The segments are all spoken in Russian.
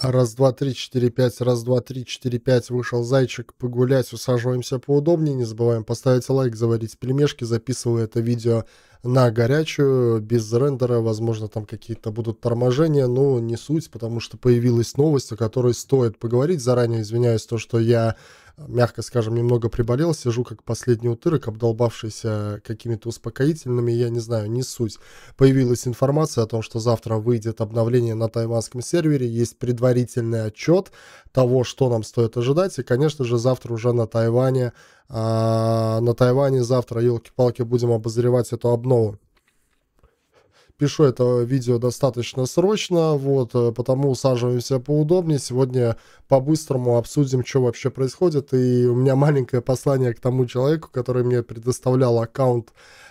Раз, два, три, четыре, пять. Раз, два, три, четыре, пять. Вышел зайчик погулять. Усаживаемся поудобнее. Не забываем поставить лайк, заварить пельмешки. Записываю это видео на горячую, без рендера, возможно, там какие-то будут торможения, но не суть, потому что появилась новость, о которой стоит поговорить. Заранее извиняюсь, то, что я мягко скажем, немного приболел, сижу как последний утырок, обдолбавшийся какими-то успокоительными, я не знаю, не суть. Появилась информация о том, что завтра выйдет обновление на тайванском сервере, есть предварительный отчет того, что нам стоит ожидать, и, конечно же, завтра уже на Тайване а, на Тайване завтра, елки-палки, будем обозревать эту обнову. Пишу это видео достаточно срочно, вот, э, потому усаживаемся поудобнее. Сегодня по-быстрому обсудим, что вообще происходит. И у меня маленькое послание к тому человеку, который мне предоставлял аккаунт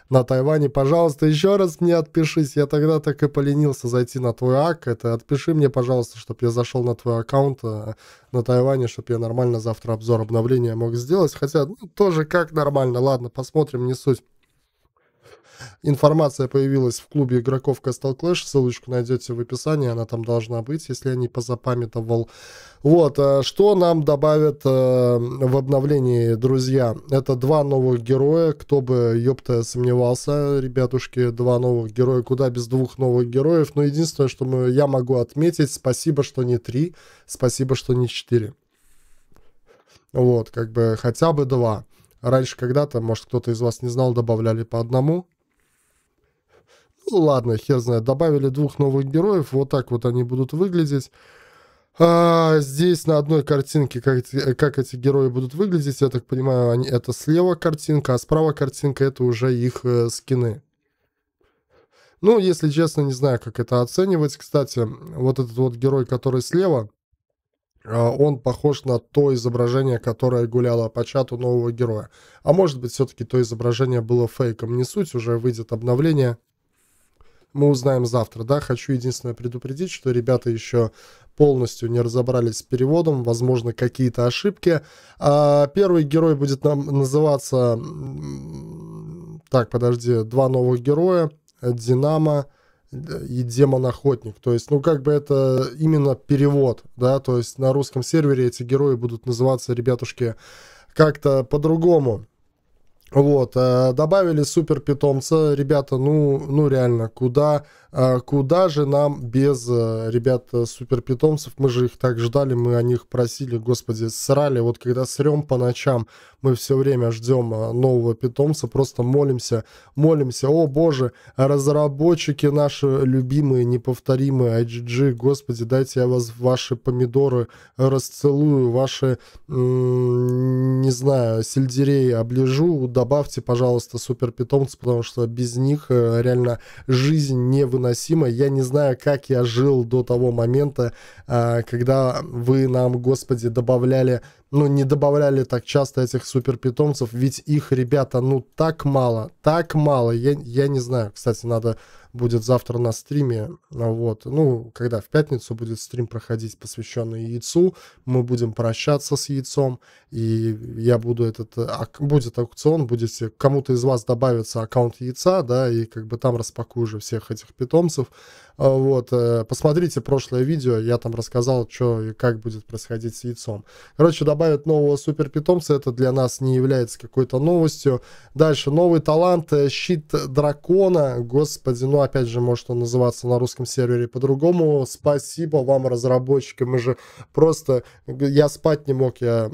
на Тайване, пожалуйста, еще раз мне отпишись. Я тогда так и поленился зайти на твой ак. Это отпиши мне, пожалуйста, чтобы я зашел на твой аккаунт э, на Тайване, чтобы я нормально завтра обзор обновления мог сделать. Хотя, ну, тоже как нормально. Ладно, посмотрим, не суть. Информация появилась в клубе игроков Castle Clash, ссылочку найдете в описании, она там должна быть, если я не позапамятовал. Вот, э, что нам добавят э, в обновлении, друзья? Это два новых героя, кто бы, ёпта, сомневался, ребятушки, два новых героя, куда без двух новых героев. Но ну, единственное, что мы, я могу отметить, спасибо, что не три, спасибо, что не четыре. Вот, как бы хотя бы два. Раньше когда-то, может, кто-то из вас не знал, добавляли по одному. Ну ладно, хер знает, добавили двух новых героев, вот так вот они будут выглядеть. А, здесь на одной картинке, как, как эти герои будут выглядеть, я так понимаю, они, это слева картинка, а справа картинка это уже их э, скины. Ну, если честно, не знаю, как это оценивать. Кстати, вот этот вот герой, который слева, а, он похож на то изображение, которое гуляло по чату нового героя. А может быть, все-таки то изображение было фейком. Не суть, уже выйдет обновление мы узнаем завтра, да, хочу единственное предупредить, что ребята еще полностью не разобрались с переводом, возможно, какие-то ошибки. А первый герой будет нам называться... Так, подожди, два новых героя. Динамо и демон-охотник. То есть, ну, как бы это именно перевод, да, то есть на русском сервере эти герои будут называться, ребятушки, как-то по-другому. Вот, э, добавили супер питомца, ребята, ну, ну реально, куда а куда же нам без э, ребят э, супер питомцев мы же их так ждали, мы о них просили, господи, срали, вот когда срем по ночам, мы все время ждем э, нового питомца, просто молимся, молимся, о боже, разработчики наши любимые, неповторимые, IGG, господи, дайте я вас ваши помидоры расцелую, ваши, не знаю, сельдерей оближу, добавьте, пожалуйста, супер суперпитомцы, потому что без них реально жизнь не вы невыносимо. Я не знаю, как я жил до того момента, а, когда вы нам, господи, добавляли, ну, не добавляли так часто этих супер питомцев. ведь их, ребята, ну, так мало, так мало. Я, я не знаю, кстати, надо будет завтра на стриме, а вот, ну, когда в пятницу будет стрим проходить, посвященный яйцу, мы будем прощаться с яйцом, и я буду этот, э, будет аукцион, будете, кому-то из вас добавится аккаунт яйца, да, и как бы там распакую уже всех этих питомцев, а вот, э, посмотрите прошлое видео, я там рассказал, что и как будет происходить с яйцом. Короче, добавят нового супер питомца, это для нас не является какой-то новостью. Дальше, новый талант, э, щит дракона, господи, ну а опять же, может он называться на русском сервере по-другому. Спасибо вам, разработчики, мы же просто... Я спать не мог, я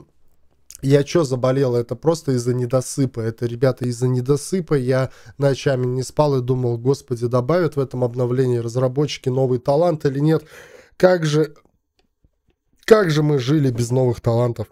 я что заболел? Это просто из-за недосыпа. Это, ребята, из-за недосыпа я ночами не спал и думал, господи, добавят в этом обновлении разработчики новый талант или нет? Как же, как же мы жили без новых талантов?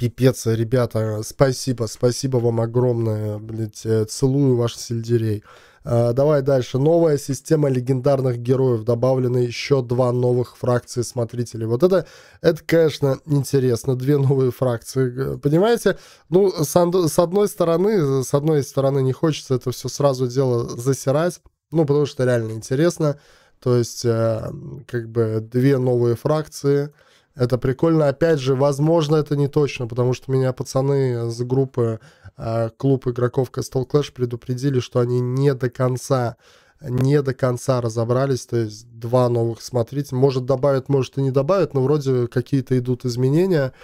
пипец, ребята, спасибо, спасибо вам огромное, блядь, э, целую ваших сельдерей. А, давай дальше. Новая система легендарных героев. Добавлены еще два новых фракции смотрителей. Вот это, это конечно, интересно. Две новые фракции. Э, понимаете? Ну, с, с одной стороны, с одной стороны, не хочется это все сразу дело засирать. Ну, потому что реально интересно. То есть, как бы, две новые фракции – это прикольно. Опять же, возможно, это не точно, потому что меня пацаны с группы а, клуб игроков Castle Clash предупредили, что они не до конца не до конца разобрались, то есть два новых смотрите, может добавят, может и не добавят, но вроде какие-то идут изменения,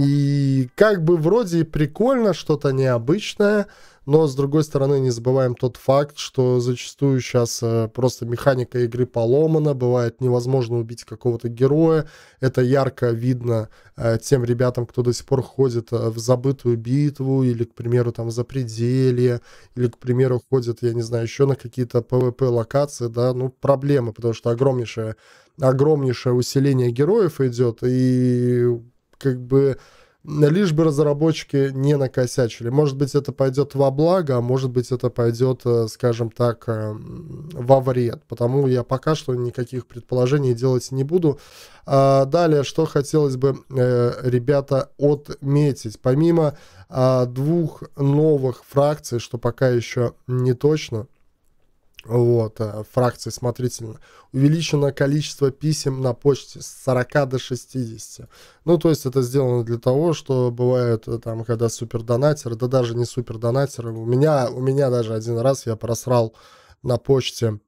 и и как бы вроде и прикольно, что-то необычное, но с другой стороны не забываем тот факт, что зачастую сейчас э, просто механика игры поломана, бывает невозможно убить какого-то героя, это ярко видно э, тем ребятам, кто до сих пор ходит э, в забытую битву или, к примеру, там за запределье, или, к примеру, ходит, я не знаю, еще на какие-то PvP локации, да, ну проблемы, потому что огромнейшее, огромнейшее усиление героев идет, и как бы лишь бы разработчики не накосячили. Может быть, это пойдет во благо, а может быть, это пойдет, э, скажем так, э, во вред. Потому я пока что никаких предположений делать не буду. А далее, что хотелось бы, э, ребята, отметить. Помимо а, двух новых фракций, что пока еще не точно, вот, э, фракции смотрительно, увеличено количество писем на почте с 40 до 60. Ну, то есть это сделано для того, что бывает э, там, когда супердонатеры, да даже не супердонатеры, у меня, у меня даже один раз я просрал на почте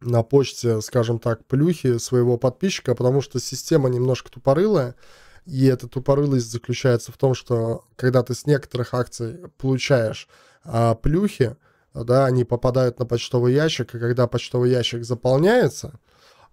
на почте, скажем так, плюхи своего подписчика, потому что система немножко тупорылая, и эта тупорылость заключается в том, что когда ты с некоторых акций получаешь а, плюхи, да, они попадают на почтовый ящик, и когда почтовый ящик заполняется,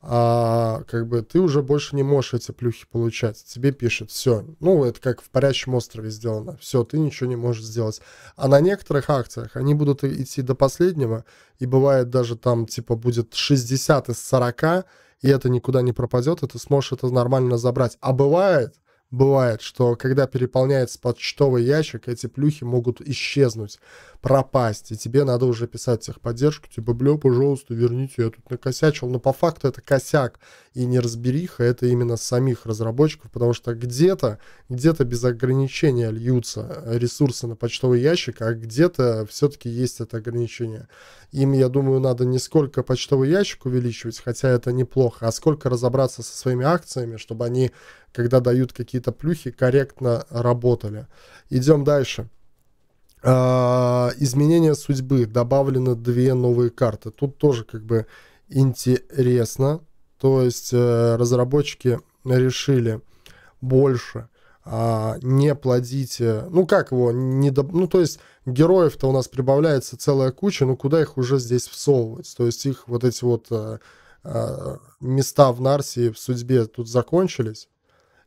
а, как бы ты уже больше не можешь эти плюхи получать. Тебе пишет, все, ну, это как в парящем острове сделано, все, ты ничего не можешь сделать. А на некоторых акциях они будут идти до последнего, и бывает даже там, типа, будет 60 из 40, и это никуда не пропадет, и ты сможешь это нормально забрать. А бывает, бывает, что когда переполняется почтовый ящик, эти плюхи могут исчезнуть, пропасть, и тебе надо уже писать техподдержку, типа, бля, пожалуйста, верните, я тут накосячил. Но по факту это косяк и неразбериха, это именно самих разработчиков, потому что где-то, где-то без ограничения льются ресурсы на почтовый ящик, а где-то все-таки есть это ограничение. Им, я думаю, надо не сколько почтовый ящик увеличивать, хотя это неплохо, а сколько разобраться со своими акциями, чтобы они, когда дают какие какие-то плюхи корректно работали. Идем дальше. А, изменение судьбы. Добавлены две новые карты. Тут тоже как бы интересно. То есть э, разработчики решили больше а, не плодите, э, ну как его, не до, ну то есть героев-то у нас прибавляется целая куча, но куда их уже здесь всовывать? То есть их вот эти вот а, места в Нарсии в судьбе тут закончились,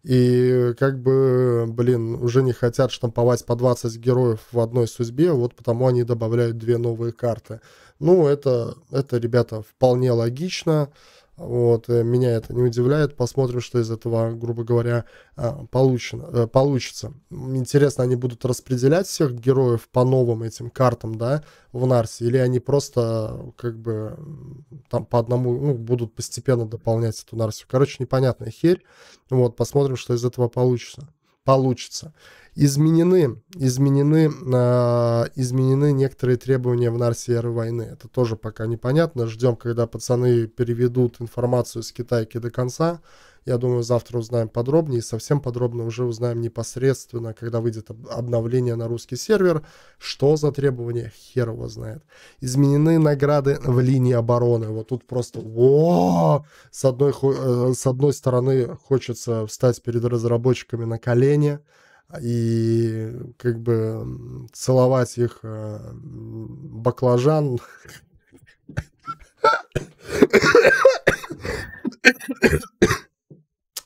и э, как бы, блин, уже не хотят штамповать по 20 героев в одной судьбе, вот потому они добавляют две новые карты. Ну, это, это ребята, вполне логично. Вот, э, меня это не удивляет. Посмотрим, что из этого, грубо говоря, э, получено, э, получится. Интересно, они будут распределять всех героев по новым этим картам, да, в Нарсе? Или они просто, как бы, там по одному, ну, будут постепенно дополнять эту Нарсию? Короче, непонятная херь. Вот, посмотрим, что из этого получится. получится. Изменены, изменены, э, изменены некоторые требования в Нарсиеры войны. Это тоже пока непонятно. Ждем, когда пацаны переведут информацию с китайки до конца. Я думаю, завтра узнаем подробнее. И совсем подробно уже узнаем непосредственно, когда выйдет обновление на русский сервер. Что за требования, хер его знает. Изменены награды в линии обороны. Вот тут просто... О! С одной, э, с одной стороны, хочется встать перед разработчиками на колени и как бы целовать их э, баклажан.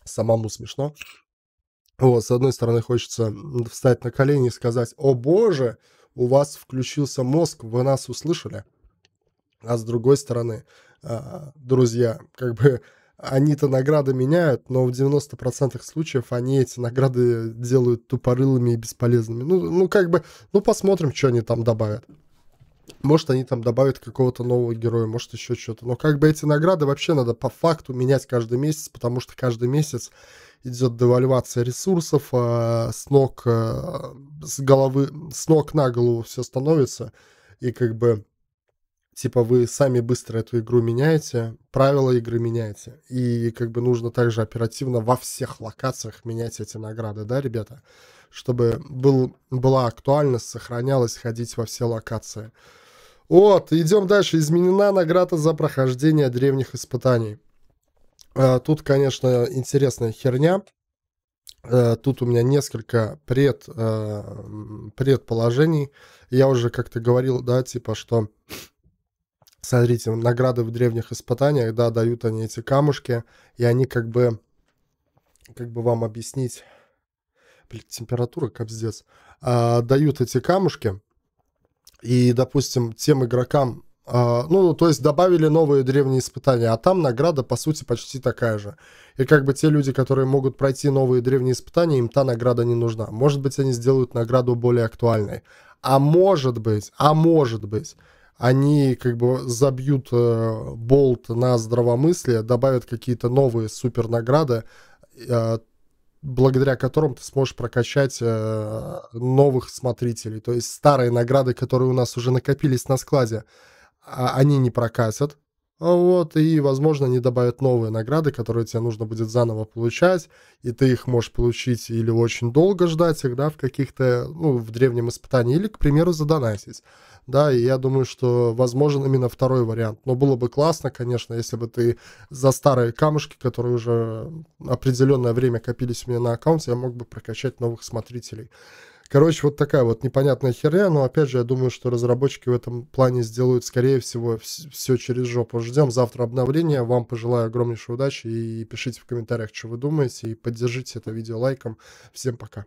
Самому смешно. Вот, с одной стороны, хочется встать на колени и сказать, о боже, у вас включился мозг, вы нас услышали. А с другой стороны, э, друзья, как бы они-то награды меняют, но в 90% случаев они эти награды делают тупорылыми и бесполезными. Ну, ну как бы, ну посмотрим, что они там добавят. Может, они там добавят какого-то нового героя, может, еще что-то. Но как бы эти награды вообще надо по факту менять каждый месяц, потому что каждый месяц идет девальвация ресурсов, э, с ног, э, с головы, с ног на голову все становится. И как бы типа вы сами быстро эту игру меняете, правила игры меняете. И как бы нужно также оперативно во всех локациях менять эти награды, да, ребята? Чтобы был, была актуальность, сохранялась ходить во все локации. Вот, идем дальше. Изменена награда за прохождение древних испытаний. А, тут, конечно, интересная херня. А, тут у меня несколько пред, а, предположений. Я уже как-то говорил, да, типа, что Смотрите, награды в древних испытаниях, да, дают они эти камушки, и они как бы, как бы вам объяснить, блин, температура здесь а, дают эти камушки, и, допустим, тем игрокам, а, ну, то есть добавили новые древние испытания, а там награда, по сути, почти такая же. И как бы те люди, которые могут пройти новые древние испытания, им та награда не нужна. Может быть, они сделают награду более актуальной. А может быть, а может быть, они как бы забьют э, болт на здравомыслие, добавят какие-то новые супер награды, э, благодаря которым ты сможешь прокачать э, новых смотрителей. То есть старые награды, которые у нас уже накопились на складе, а, они не прокатят. Вот, и, возможно, они добавят новые награды, которые тебе нужно будет заново получать, и ты их можешь получить или очень долго ждать их, да, в каких-то, ну, в древнем испытании, или, к примеру, задонатить да, и я думаю, что возможен именно второй вариант. Но было бы классно, конечно, если бы ты за старые камушки, которые уже определенное время копились у меня на аккаунте, я мог бы прокачать новых смотрителей. Короче, вот такая вот непонятная херня, но опять же, я думаю, что разработчики в этом плане сделают, скорее всего, все через жопу. Ждем завтра обновления, вам пожелаю огромнейшей удачи и пишите в комментариях, что вы думаете, и поддержите это видео лайком. Всем пока.